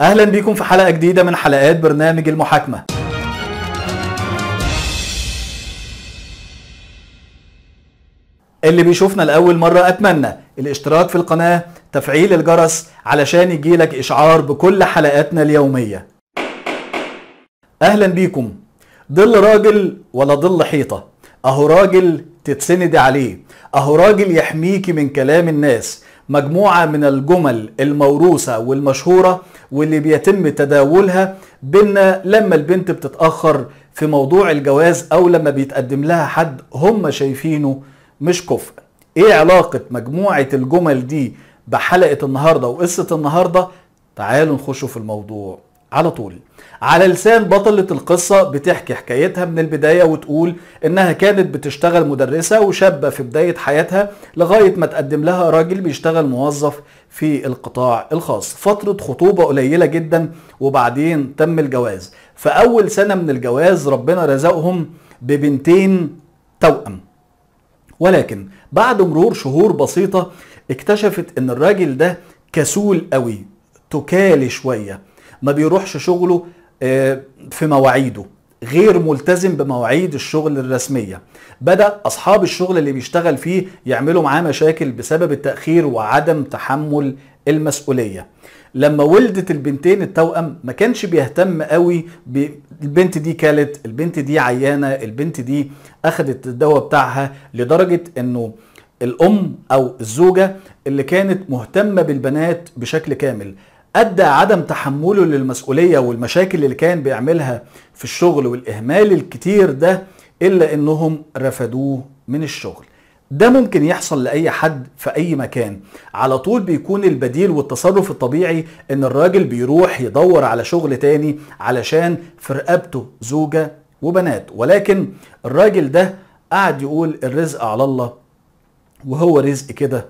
اهلا بيكم في حلقه جديده من حلقات برنامج المحاكمه اللي بيشوفنا لاول مره اتمنى الاشتراك في القناه تفعيل الجرس علشان يجيلك اشعار بكل حلقاتنا اليوميه اهلا بيكم ضل راجل ولا ضل حيطه اهو راجل تتسندي عليه اهو راجل يحميكي من كلام الناس مجموعه من الجمل الموروثه والمشهوره واللي بيتم تداولها بينا لما البنت بتتأخر في موضوع الجواز أو لما بيتقدم لها حد هم شايفينه مش كفء ايه علاقة مجموعة الجمل دي بحلقة النهاردة وقصة النهاردة تعالوا نخشوا في الموضوع على طول على لسان بطلة القصة بتحكي حكايتها من البداية وتقول إنها كانت بتشتغل مدرسة وشابة في بداية حياتها لغاية ما تقدم لها راجل بيشتغل موظف في القطاع الخاص فترة خطوبة قليلة جدا وبعدين تم الجواز فأول سنة من الجواز ربنا رزقهم ببنتين توأم ولكن بعد مرور شهور بسيطة اكتشفت ان الراجل ده كسول قوي تكالي شوية ما بيروحش شغله آه، في مواعيده غير ملتزم بمواعيد الشغل الرسميه بدا اصحاب الشغل اللي بيشتغل فيه يعملوا معاه مشاكل بسبب التاخير وعدم تحمل المسؤوليه لما ولدت البنتين التوأم ما كانش بيهتم قوي بالبنت البنت دي كلت البنت دي عيانه البنت دي اخذت الدواء بتاعها لدرجه انه الام او الزوجه اللي كانت مهتمه بالبنات بشكل كامل ادى عدم تحمله للمسؤوليه والمشاكل اللي كان بيعملها في الشغل والاهمال الكتير ده الا انهم رفدوه من الشغل ده ممكن يحصل لاي حد في اي مكان على طول بيكون البديل والتصرف الطبيعي ان الراجل بيروح يدور على شغل تاني علشان في رقبته زوجه وبنات ولكن الراجل ده قعد يقول الرزق على الله وهو رزق كده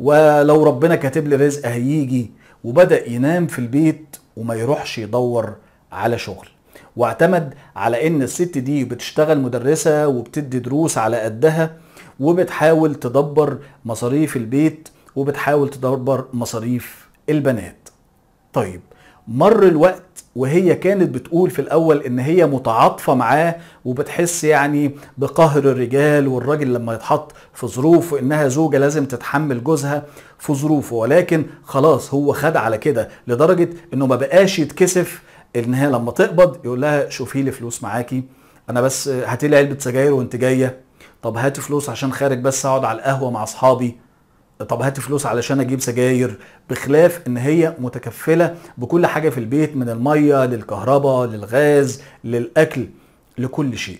ولو ربنا كاتب لي رزق هيجي وبدأ ينام في البيت وما يروحش يدور على شغل واعتمد على ان الست دي بتشتغل مدرسة وبتدي دروس على قدها وبتحاول تدبر مصاريف البيت وبتحاول تدبر مصاريف البنات طيب مر الوقت وهي كانت بتقول في الاول ان هي متعاطفه معاه وبتحس يعني بقهر الرجال والراجل لما يتحط في ظروف وانها زوجه لازم تتحمل جوزها في ظروفه ولكن خلاص هو خد على كده لدرجه انه ما بقاش يتكسف ان هي لما تقبض يقول لها شوفي لي فلوس معاكي انا بس هاتي لي علبه سجاير وانت جايه طب هاتي فلوس عشان خارج بس اقعد على القهوه مع اصحابي طب هات فلوس علشان اجيب سجاير بخلاف ان هي متكفله بكل حاجه في البيت من الميه للكهرباء للغاز للاكل لكل شيء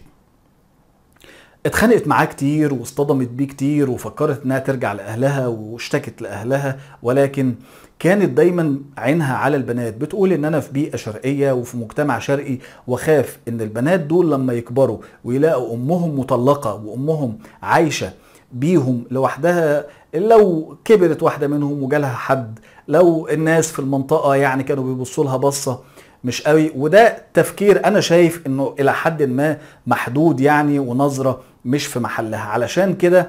اتخانقت معاه كتير واصطدمت بيه كتير وفكرت انها ترجع لاهلها واشتكت لاهلها ولكن كانت دايما عينها على البنات بتقول ان انا في بيئه شرقيه وفي مجتمع شرقي وخاف ان البنات دول لما يكبروا ويلاقوا امهم مطلقه وامهم عايشه بيهم لوحدها لو كبرت واحده منهم وجالها حد لو الناس في المنطقه يعني كانوا بيبصوا لها بصه مش قوي وده تفكير انا شايف انه الى حد ما محدود يعني ونظره مش في محلها علشان كده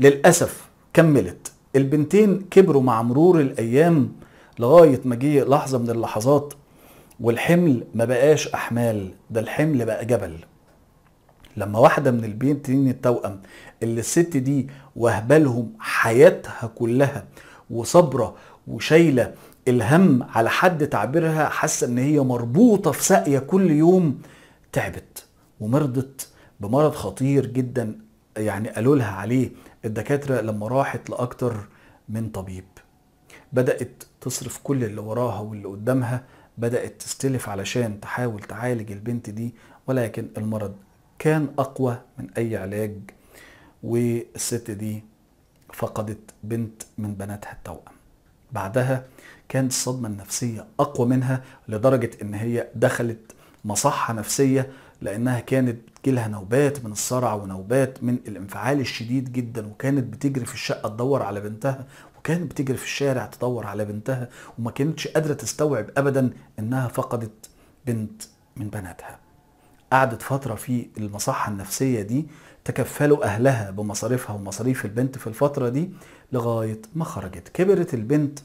للاسف كملت البنتين كبروا مع مرور الايام لغايه ما جه لحظه من اللحظات والحمل ما بقاش احمال ده الحمل بقى جبل لما واحده من البنتين التوأم اللي الست دي وهبالهم حياتها كلها وصبره وشايله الهم على حد تعبيرها حاسه ان هي مربوطه في ساقيه كل يوم تعبت ومرضت بمرض خطير جدا يعني قالوا لها عليه الدكاتره لما راحت لاكتر من طبيب بدات تصرف كل اللي وراها واللي قدامها بدات تستلف علشان تحاول تعالج البنت دي ولكن المرض كان أقوى من أي علاج والست دي فقدت بنت من بناتها التوأم بعدها كانت الصدمة النفسية أقوى منها لدرجة إن هي دخلت مصحة نفسية لأنها كانت بتجيلها نوبات من الصرع ونوبات من الانفعال الشديد جدا وكانت بتجري في الشقة تدور على بنتها وكانت بتجري في الشارع تدور على بنتها وما كانتش قادرة تستوعب أبدا إنها فقدت بنت من بناتها قعدت فترة في المصحة النفسية دي تكفلوا أهلها بمصاريفها ومصاريف البنت في الفترة دي لغاية ما خرجت كبرت البنت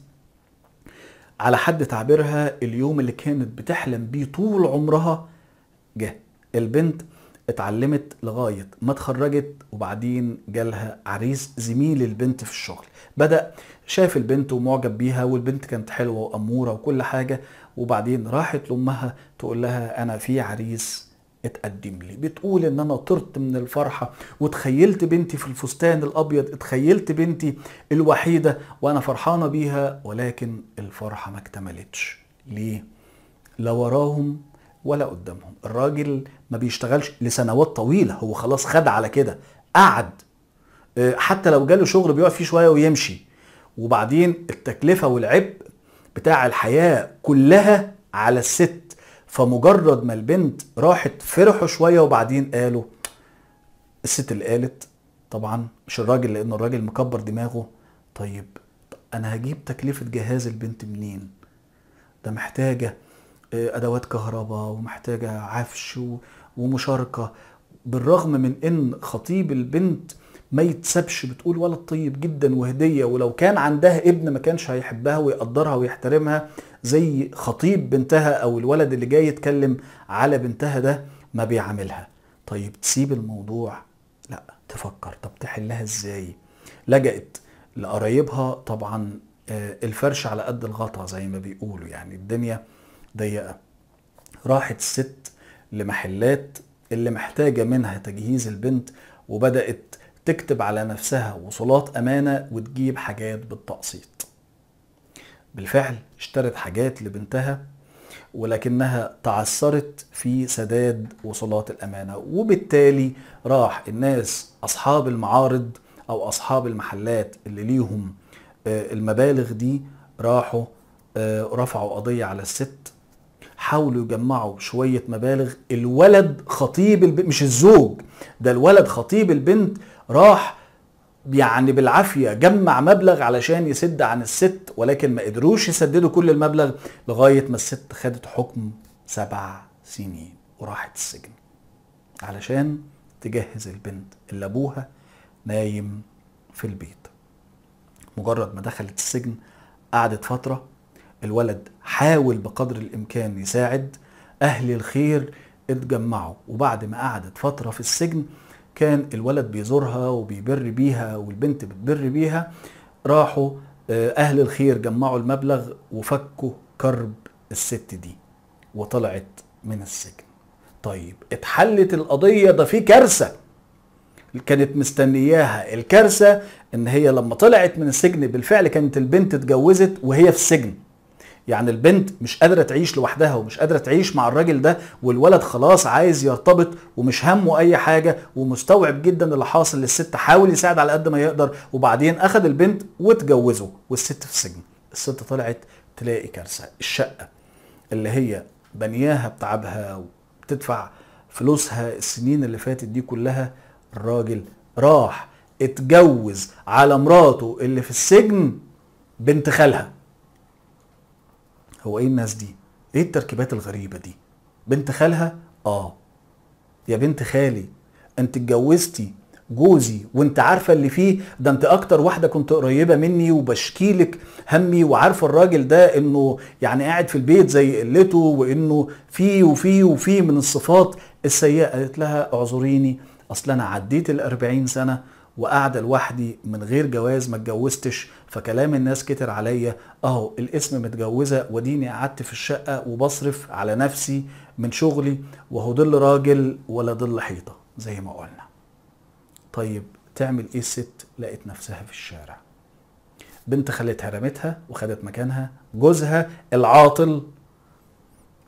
على حد تعبيرها اليوم اللي كانت بتحلم بيه طول عمرها جه البنت اتعلمت لغاية ما اتخرجت وبعدين جالها عريس زميل البنت في الشغل بدأ شاف البنت ومعجب بيها والبنت كانت حلوة وأمورة وكل حاجة وبعدين راحت لأمها تقول لها أنا في عريس اتقدم لي بتقول ان انا طرت من الفرحه وتخيلت بنتي في الفستان الابيض اتخيلت بنتي الوحيده وانا فرحانه بيها ولكن الفرحه ما اكتملتش ليه لا وراهم ولا قدامهم الراجل ما بيشتغلش لسنوات طويله هو خلاص خد على كده قعد آه، حتى لو جاله شغل بيقعد فيه شويه ويمشي وبعدين التكلفه والعبء بتاع الحياه كلها على الست فمجرد ما البنت راحت فرحوا شويه وبعدين قالوا الست اللي قالت طبعا مش الراجل لان الراجل مكبر دماغه طيب انا هجيب تكلفه جهاز البنت منين ده محتاجه آه، ادوات كهرباء ومحتاجه عفش ومشاركه بالرغم من ان خطيب البنت ما يتسبش بتقول ولد طيب جدا وهديه ولو كان عندها ابن ما كانش هيحبها ويقدرها ويحترمها زي خطيب بنتها او الولد اللي جاي يتكلم على بنتها ده ما بيعاملها طيب تسيب الموضوع لا تفكر طب تحلها ازاي لجأت لقرايبها طبعا آه، الفرش على قد الغطا زي ما بيقولوا يعني الدنيا ضيقه راحت الست لمحلات اللي محتاجه منها تجهيز البنت وبدات تكتب على نفسها وصولات امانه وتجيب حاجات بالتقسيط بالفعل اشترت حاجات لبنتها ولكنها تعثرت في سداد وصولات الامانه وبالتالي راح الناس اصحاب المعارض او اصحاب المحلات اللي ليهم آه، المبالغ دي راحوا آه، رفعوا قضيه على الست حاولوا يجمعوا شويه مبالغ الولد خطيب البنت مش الزوج ده الولد خطيب البنت راح يعني بالعافية جمع مبلغ علشان يسد عن الست ولكن ما قدروش يسددوا كل المبلغ لغاية ما الست خدت حكم سبع سنين وراحت السجن علشان تجهز البنت اللي أبوها نايم في البيت مجرد ما دخلت السجن قعدت فترة الولد حاول بقدر الإمكان يساعد أهل الخير اتجمعوا وبعد ما قعدت فترة في السجن كان الولد بيزورها وبيبر بيها والبنت بتبر بيها راحوا آه، اهل الخير جمعوا المبلغ وفكوا كرب الست دي وطلعت من السجن طيب اتحلت القضية ده في كارثة كانت مستنياها الكارثة ان هي لما طلعت من السجن بالفعل كانت البنت اتجوزت وهي في السجن يعني البنت مش قادره تعيش لوحدها ومش قادره تعيش مع الراجل ده والولد خلاص عايز يرتبط ومش همه اي حاجه ومستوعب جدا اللي حاصل للست حاول يساعد على قد ما يقدر وبعدين اخد البنت وتجوزه والست في السجن الست طلعت تلاقي كارثه الشقه اللي هي بنياها بتعبها وبتدفع فلوسها السنين اللي فاتت دي كلها الراجل راح اتجوز على مراته اللي في السجن بنت خالها هو ايه الناس دي ايه التركيبات الغريبه دي بنت خالها اه يا بنت خالي انت اتجوزتي جوزي وانت عارفه اللي فيه ده انت اكتر واحده كنت قريبه مني وبشكيلك همي وعارفه الراجل ده انه يعني قاعد في البيت زي قلته وانه فيه وفيه وفيه من الصفات السيئه قالت لها اعذريني اصل انا عديت ال 40 سنه وقاعده لوحدي من غير جواز ما اتجوزتش فكلام الناس كتر عليا اهو الاسم متجوزه وديني قعدت في الشقه وبصرف على نفسي من شغلي وهو ضل راجل ولا ضل حيطه زي ما قلنا طيب تعمل ايه الست لقت نفسها في الشارع بنت خلتها رمتها وخدت مكانها جوزها العاطل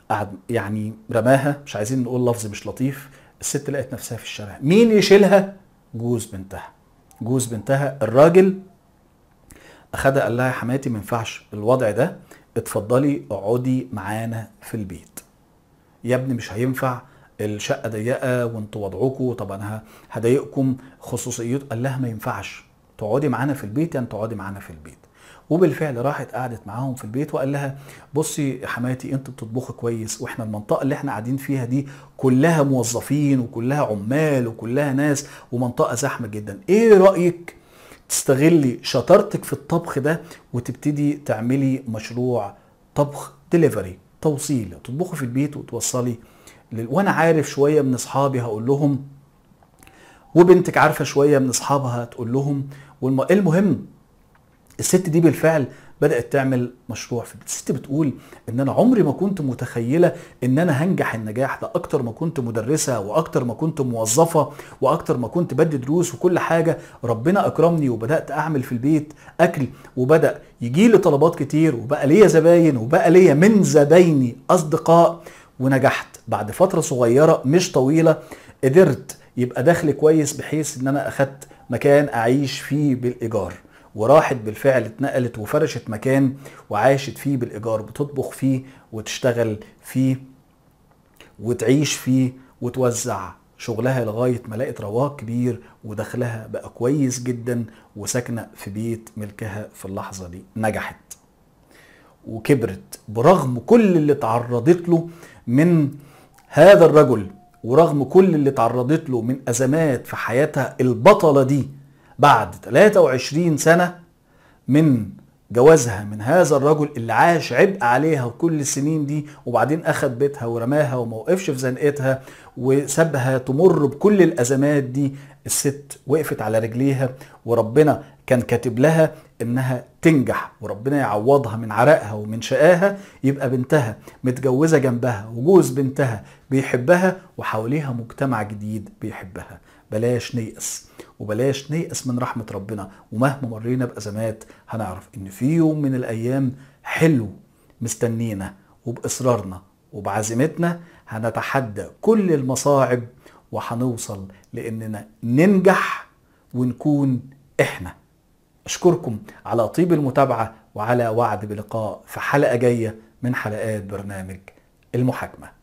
قعد يعني رماها مش عايزين نقول لفظ مش لطيف الست لقت نفسها في الشارع مين يشيلها جوز بنتها جوز بنتها الراجل اخدها قال لها يا حماتي ما ينفعش الوضع ده اتفضلي اقعدي معانا في البيت يا ابني مش هينفع الشقه ضيقه وانتوا وضعكم طب انا هضايقكم خصوصيته قال لها ما ينفعش تقعدي معانا في البيت يعني تقعدي معانا في البيت وبالفعل راحت قعدت معاهم في البيت وقال لها بصي يا حماتي انت بتطبخي كويس واحنا المنطقه اللي احنا قاعدين فيها دي كلها موظفين وكلها عمال وكلها ناس ومنطقه زحمه جدا ايه رايك تستغلي شطارتك في الطبخ ده وتبتدي تعملي مشروع طبخ ديليفري توصيل تطبخي في البيت وتوصلي لل... وانا عارف شويه من اصحابي هقول لهم وبنتك عارفه شويه من اصحابها تقول لهم والم... المهم الست دي بالفعل بدات تعمل مشروع فالست بتقول ان انا عمري ما كنت متخيله ان انا هنجح النجاح ده اكتر ما كنت مدرسه واكتر ما كنت موظفه واكتر ما كنت بدي دروس وكل حاجه ربنا اكرمني وبدات اعمل في البيت اكل وبدا يجي لي طلبات كتير وبقى ليا زباين وبقى ليا من زبايني اصدقاء ونجحت بعد فتره صغيره مش طويله قدرت يبقى دخل كويس بحيث ان انا اخدت مكان اعيش فيه بالايجار وراحت بالفعل اتنقلت وفرشت مكان وعاشت فيه بالايجار بتطبخ فيه وتشتغل فيه وتعيش فيه وتوزع شغلها لغاية ما لقت رواق كبير ودخلها بقى كويس جدا وساكنة في بيت ملكها في اللحظة دي نجحت وكبرت برغم كل اللي تعرضت له من هذا الرجل ورغم كل اللي تعرضت له من أزمات في حياتها البطلة دي بعد 23 سنة من جوازها من هذا الرجل اللي عاش عبء عليها كل السنين دي وبعدين اخد بيتها ورماها وما وقفش في زنقتها وسابها تمر بكل الازمات دي الست وقفت على رجليها وربنا كان كاتب لها انها تنجح وربنا يعوضها من عرقها ومن شقاها يبقى بنتها متجوزه جنبها وجوز بنتها بيحبها وحواليها مجتمع جديد بيحبها بلاش نيأس وبلاش نيأس من رحمة ربنا ومهما مرينا بأزمات هنعرف إن في يوم من الأيام حلو مستنينا وبإصرارنا وبعزيمتنا هنتحدى كل المصاعب وهنوصل لإننا ننجح ونكون إحنا أشكركم على طيب المتابعة وعلى وعد بلقاء في حلقة جاية من حلقات برنامج المحاكمه